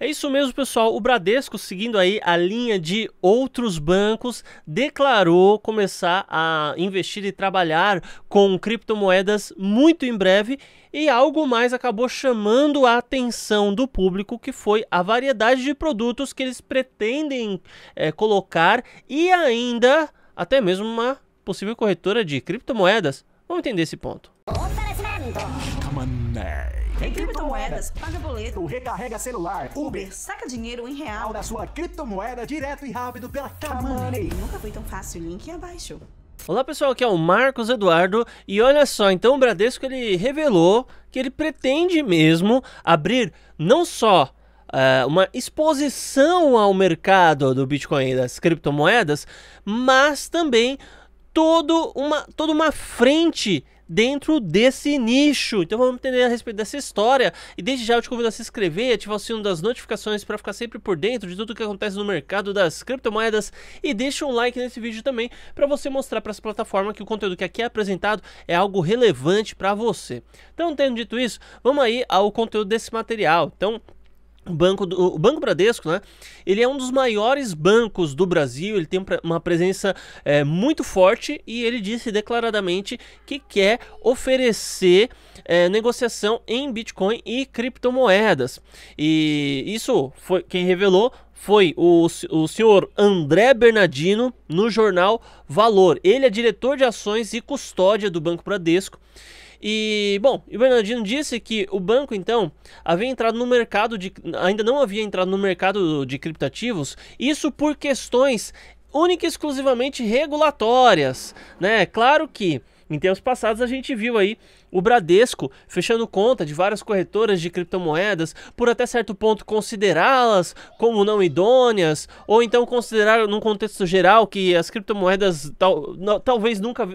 É isso mesmo, pessoal. O Bradesco, seguindo aí a linha de outros bancos, declarou começar a investir e trabalhar com criptomoedas muito em breve e algo mais acabou chamando a atenção do público, que foi a variedade de produtos que eles pretendem é, colocar e ainda até mesmo uma possível corretora de criptomoedas. Vamos entender esse ponto. Mané. Em criptomoedas, paga boleto, recarrega celular, Uber, saca dinheiro em real da sua criptomoeda direto e rápido pela Kamoney. Nunca foi tão fácil, link é abaixo. Olá pessoal, aqui é o Marcos Eduardo e olha só, então o Bradesco ele revelou que ele pretende mesmo abrir não só uh, uma exposição ao mercado do Bitcoin e das criptomoedas, mas também todo uma, toda uma frente dentro desse nicho. Então vamos entender a respeito dessa história. E desde já eu te convido a se inscrever, ativar o sino das notificações para ficar sempre por dentro de tudo que acontece no mercado das criptomoedas e deixa um like nesse vídeo também para você mostrar para as plataformas que o conteúdo que aqui é apresentado é algo relevante para você. Então, tendo dito isso, vamos aí ao conteúdo desse material. Então, Banco do, o Banco Bradesco, né? Ele é um dos maiores bancos do Brasil, ele tem uma presença é, muito forte e ele disse declaradamente que quer oferecer é, negociação em Bitcoin e criptomoedas. E isso foi quem revelou foi o, o senhor André Bernardino no jornal Valor. Ele é diretor de ações e custódia do Banco Bradesco e, bom, o Bernardino disse que o banco, então, havia entrado no mercado de. ainda não havia entrado no mercado de criptativos, isso por questões única e exclusivamente regulatórias, né? Claro que. Em tempos passados, a gente viu aí o Bradesco fechando conta de várias corretoras de criptomoedas por até certo ponto considerá-las como não idôneas, ou então considerar, num contexto geral, que as criptomoedas tal, não, talvez nunca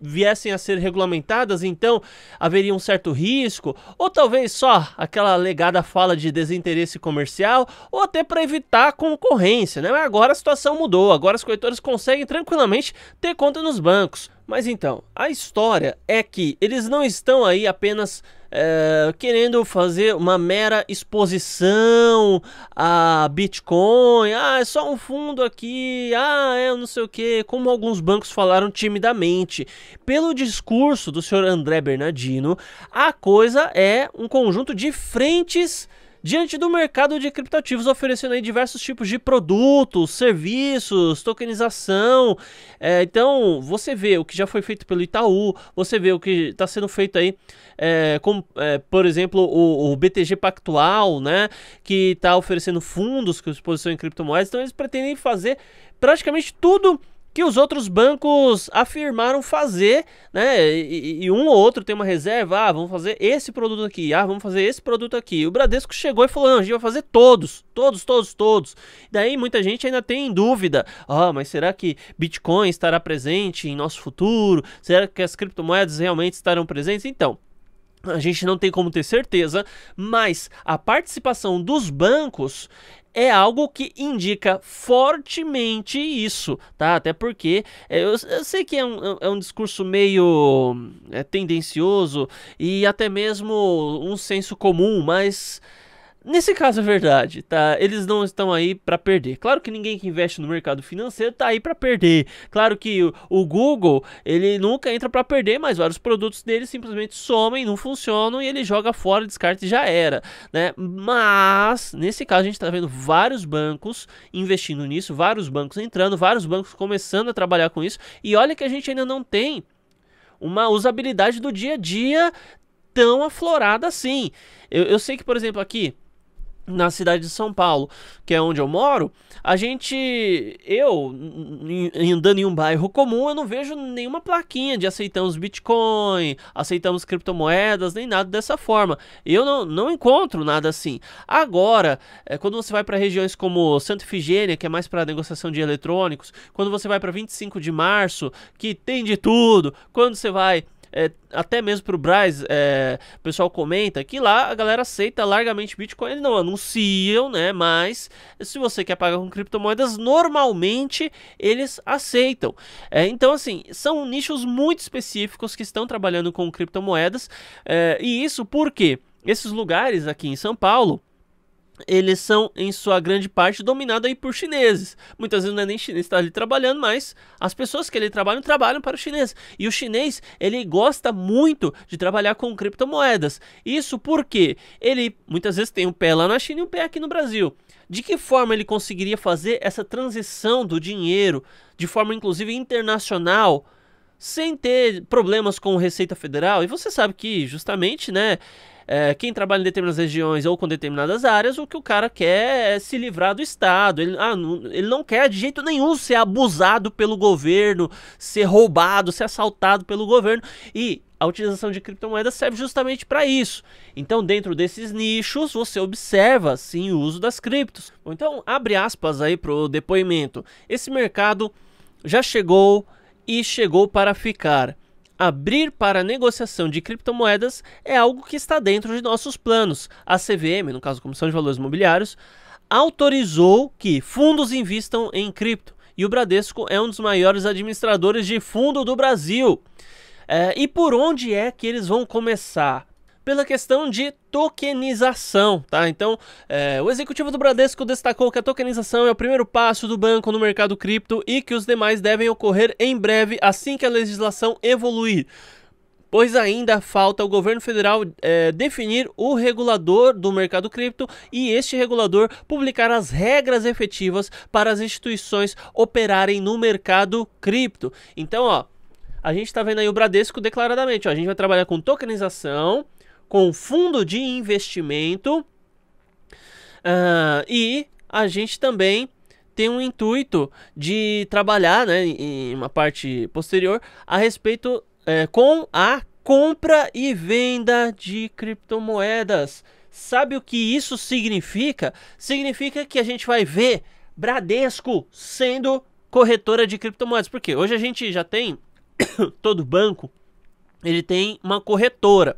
viessem a ser regulamentadas, então haveria um certo risco, ou talvez só aquela alegada fala de desinteresse comercial, ou até para evitar concorrência, né? Mas agora a situação mudou, agora os coletores conseguem tranquilamente ter conta nos bancos. Mas então, a história é que eles não estão aí apenas é, querendo fazer uma mera exposição a Bitcoin, ah, é só um fundo aqui, ah, é não sei o que, como alguns bancos falaram timidamente. Pelo discurso do senhor André Bernardino, a coisa é um conjunto de frentes Diante do mercado de criptoativos oferecendo diversos tipos de produtos, serviços, tokenização, é, então você vê o que já foi feito pelo Itaú, você vê o que está sendo feito aí, é, é, por exemplo, o, o, BTG Pactual, né, que está oferecendo fundos com exposição em criptomoedas, então eles pretendem fazer praticamente tudo que os outros bancos afirmaram fazer, né? E, e, um ou outro tem uma reserva, ah, vamos fazer esse produto aqui, ah, vamos fazer esse produto aqui. O Bradesco chegou e falou, não, a gente vai fazer todos, todos, todos, todos. Daí muita gente ainda tem dúvida, ah, mas será que Bitcoin estará presente em nosso futuro? Será que as criptomoedas realmente estarão presentes? Então, a gente não tem como ter certeza, mas a participação dos bancos é algo que indica fortemente isso, tá? Até porque é, eu, eu, sei que é um, é um é discurso meio é, tendencioso e até mesmo um senso comum, mas Nesse caso é verdade, tá? Eles não estão aí para perder. Claro que ninguém que investe no mercado financeiro tá aí para perder. Claro que o, o, Google, ele nunca entra para perder, mas vários produtos dele simplesmente somem, não funcionam e ele joga fora, descarta e já era, né? Mas nesse caso a gente tá vendo vários bancos investindo nisso, vários bancos entrando, vários bancos começando a trabalhar com isso. E olha que a gente ainda não tem uma usabilidade do dia a dia tão aflorada assim. eu, eu sei que, por exemplo, aqui na cidade de São Paulo, que é onde eu moro, a gente, eu, andando em um bairro comum, eu não vejo nenhuma plaquinha de aceitamos Bitcoin, aceitamos criptomoedas, nem nada dessa forma. Eu não, não encontro nada assim. Agora, é, quando você vai para regiões como Santa Efigênia, que é mais para negociação de eletrônicos, quando você vai para 25 de março, que tem de tudo, quando você vai é, até mesmo pro Braz, é, o pessoal comenta que lá a galera aceita largamente Bitcoin. Eles não anunciam, né? Mas se você quer pagar com criptomoedas, normalmente eles aceitam. É, então, assim, são nichos muito específicos que estão trabalhando com criptomoedas. É, e isso porque esses lugares aqui em São Paulo eles são, em sua grande parte, dominados aí por chineses. Muitas vezes não é nem chinês que está ali trabalhando, mas as pessoas que ele trabalha, trabalham para o chinês. E o chinês, ele gosta muito de trabalhar com criptomoedas. Isso porque ele, muitas vezes, tem um pé lá na China e um pé aqui no Brasil. De que forma ele conseguiria fazer essa transição do dinheiro, de forma, inclusive, internacional, sem ter problemas com Receita Federal. E você sabe que, justamente, né? É, quem trabalha em determinadas regiões ou com determinadas áreas, o que o cara quer é se livrar do Estado. Ele, ah, não, ele não quer de jeito nenhum ser abusado pelo governo, ser roubado, ser assaltado pelo governo. E a utilização de criptomoedas serve justamente para isso. Então, dentro desses nichos, você observa sim o uso das criptos. Então, abre aspas aí pro depoimento. Esse mercado já chegou e chegou para ficar. Abrir para negociação de criptomoedas é algo que está dentro de nossos planos. A CVM, no caso Comissão de Valores Imobiliários, autorizou que fundos invistam em cripto. E o Bradesco é um dos maiores administradores de fundo do Brasil. É, e por onde é que eles vão começar? pela questão de tokenização, tá? Então, é, o executivo do Bradesco destacou que a tokenização é o primeiro passo do banco no mercado cripto e que os demais devem ocorrer em breve assim que a legislação evoluir pois ainda falta o governo federal é, definir o regulador do mercado cripto e este regulador publicar as regras efetivas para as instituições operarem no mercado cripto. Então, ó, a gente está vendo aí o Bradesco declaradamente, ó, a gente vai trabalhar com tokenização com fundo de investimento. Uh, e a gente também tem um intuito de trabalhar né, em uma parte posterior a respeito é, com a compra e venda de criptomoedas. Sabe o que isso significa? Significa que a gente vai ver Bradesco sendo corretora de criptomoedas. Porque hoje a gente já tem todo banco, ele tem uma corretora.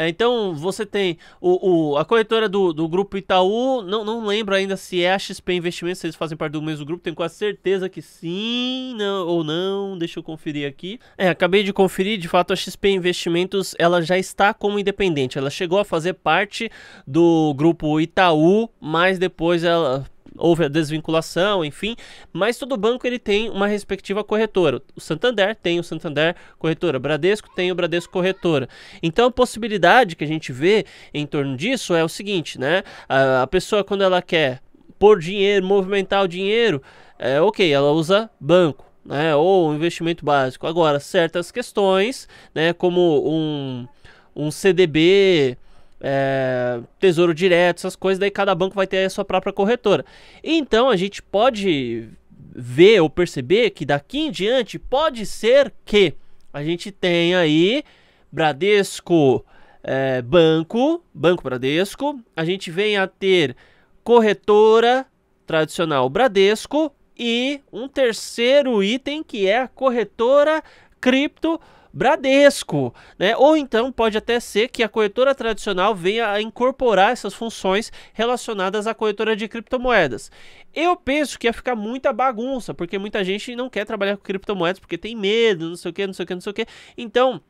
É, então você tem o, o a corretora do, do, grupo Itaú, não, não lembro ainda se é a XP Investimentos, se eles fazem parte do mesmo grupo, tenho quase certeza que sim não, ou não, deixa eu conferir aqui. É, acabei de conferir, de fato a XP Investimentos ela já está como independente, ela chegou a fazer parte do grupo Itaú, mas depois ela houve a desvinculação, enfim, mas todo banco ele tem uma respectiva corretora. O Santander tem o Santander corretora, o Bradesco tem o Bradesco corretora. Então a possibilidade que a gente vê em torno disso é o seguinte, né? A, a pessoa quando ela quer pôr dinheiro, movimentar o dinheiro, é ok, ela usa banco. Né, ou investimento básico. Agora, certas questões, né, como um, um CDB, é, tesouro direto, essas coisas, daí cada banco vai ter a sua própria corretora. Então a gente pode ver ou perceber que daqui em diante pode ser que a gente tenha aí Bradesco é, Banco, Banco Bradesco, a gente venha a ter corretora tradicional Bradesco e um terceiro item que é a corretora cripto Bradesco, né? Ou então pode até ser que a corretora tradicional venha a incorporar essas funções relacionadas à corretora de criptomoedas. Eu penso que ia ficar muita bagunça, porque muita gente não quer trabalhar com criptomoedas porque tem medo, não sei o que, não sei o que, não sei o que. Então,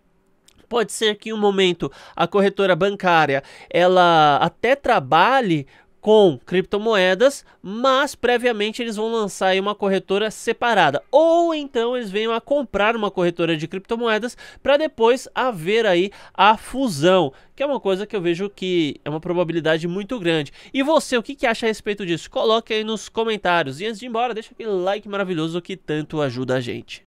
pode ser que em um momento a corretora bancária ela até trabalhe com criptomoedas, mas previamente eles vão lançar uma corretora separada. Ou então eles venham a comprar uma corretora de criptomoedas para depois haver aí a fusão, que é uma coisa que eu vejo que é uma probabilidade muito grande. E você, o que, que acha a respeito disso? Coloque aí nos comentários. E antes de ir embora, deixa aquele like maravilhoso que tanto ajuda a gente.